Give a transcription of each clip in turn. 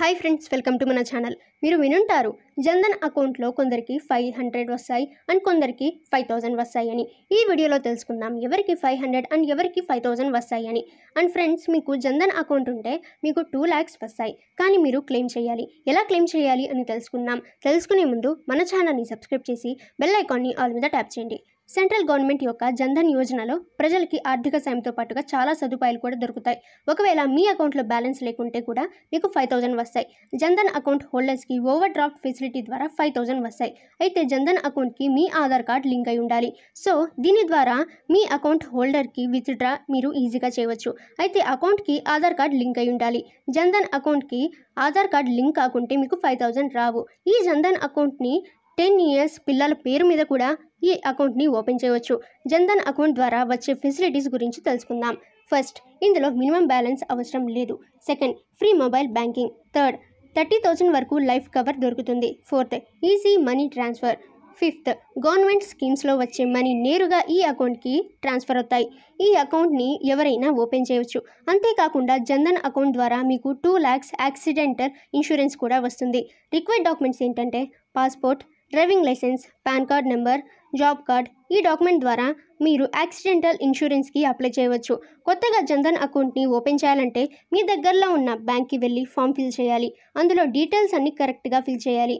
hi friends welcome to మన channel మీరు వినుంటారు జన్ధన్ అకౌంట్లో కొందరికి ఫైవ్ హండ్రెడ్ వస్తాయి అండ్ కొందరికి ఫైవ్ థౌజండ్ వస్తాయి అని ఈ వీడియోలో తెలుసుకుందాం ఎవరికి ఫైవ్ హండ్రెడ్ అండ్ ఎవరికి ఫైవ్ థౌజండ్ వస్తాయి అని అండ్ ఫ్రెండ్స్ మీకు జన్ధన్ అకౌంట్ ఉంటే మీకు టూ ల్యాక్స్ వస్తాయి కానీ మీరు క్లెయిమ్ చేయాలి ఎలా క్లెయిమ్ చేయాలి అని తెలుసుకుందాం తెలుసుకునే ముందు మన ఛానల్ని సబ్స్క్రైబ్ చేసి బెల్ ఐకాన్ని ఆల్ మీద ట్యాప్ చేయండి సెంట్రల్ గవర్నమెంట్ యొక్క జన్ధన్ యోజనలో ప్రజలకి ఆర్థిక సాయంతో పాటుగా చాలా సదుపాయాలు కూడా దొరుకుతాయి ఒకవేళ మీ అకౌంట్లో బ్యాలెన్స్ లేకుంటే కూడా మీకు ఫైవ్ థౌజండ్ వస్తాయి జన్ధన్ అకౌంట్ హోల్డర్స్కి ఓవర్ డ్రాఫ్ట్ ఫెసిలిటీ ద్వారా ఫైవ్ థౌజండ్ వస్తాయి అయితే జన్ధన్ అకౌంట్కి మీ ఆధార్ కార్డ్ లింక్ అయి ఉండాలి సో దీని ద్వారా మీ అకౌంట్ హోల్డర్కి విత్డ్రా మీరు ఈజీగా చేయవచ్చు అయితే అకౌంట్కి ఆధార్ కార్డ్ లింక్ అయి ఉండాలి జన్ధన్ అకౌంట్కి ఆధార్ కార్డ్ లింక్ కాకుంటే మీకు ఫైవ్ థౌజండ్ రావు ఈ జన్ధన్ అకౌంట్ని టెన్ ఇయర్స్ పిల్లల పేరు మీద కూడా ఈ అకౌంట్ని ఓపెన్ చేయవచ్చు జన్ధన్ అకౌంట్ ద్వారా వచ్చే ఫెసిలిటీస్ గురించి తెలుసుకుందాం ఫస్ట్ ఇందులో మినిమం బ్యాలెన్స్ అవసరం లేదు second free mobile banking third thirty thousand వరకు లైఫ్ కవర్ దొరుకుతుంది fourth easy money transfer fifth government స్కీమ్స్లో వచ్చే మనీ నేరుగా ఈ అకౌంట్కి ట్రాన్స్ఫర్ అవుతాయి ఈ అకౌంట్ని ఎవరైనా ఓపెన్ చేయవచ్చు అంతేకాకుండా జన్ధన్ అకౌంట్ ద్వారా మీకు టూ ల్యాక్స్ యాక్సిడెంటల్ ఇన్సూరెన్స్ కూడా వస్తుంది రిక్వైర్డ్ డాక్యుమెంట్స్ ఏంటంటే passport driving licence PAN card number job card ఈ డాక్యుమెంట్ ద్వారా మీరు యాక్సిడెంటల్ ఇన్సూరెన్స్కి అప్లై చేయవచ్చు కొత్తగా జన్ధన్ అకౌంట్ని ఓపెన్ చేయాలంటే మీ దగ్గరలో ఉన్న బ్యాంక్కి వెళ్ళి ఫామ్ ఫిల్ చేయాలి అందులో డీటెయిల్స్ అన్ని కరెక్ట్గా ఫిల్ చేయాలి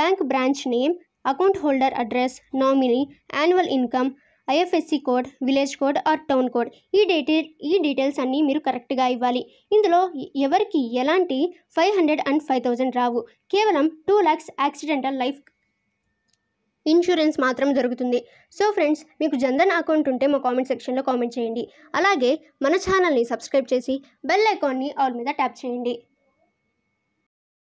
bank branch name account holder address nominee annual income IFSC code village code or town code ఈ డీటెయిల్ ఈ డీటెయిల్స్ అన్నీ మీరు కరెక్ట్గా ఇవ్వాలి ఇందులో ఎవరికి ఎలాంటి five hundred and five thousand రావు కేవలం two lakhs accidental life insurance మాత్రం దొరుకుతుంది సో ఫ్రెండ్స్ మీకు జన్ధన్ అకౌంట్ ఉంటే మా కామెంట్ సెక్షన్లో కామెంట్ చేయండి అలాగే మన ఛానల్ని సబ్స్క్రైబ్ చేసి బెల్ ఐకాన్ని ఆల్ మీద ట్యాప్ చేయండి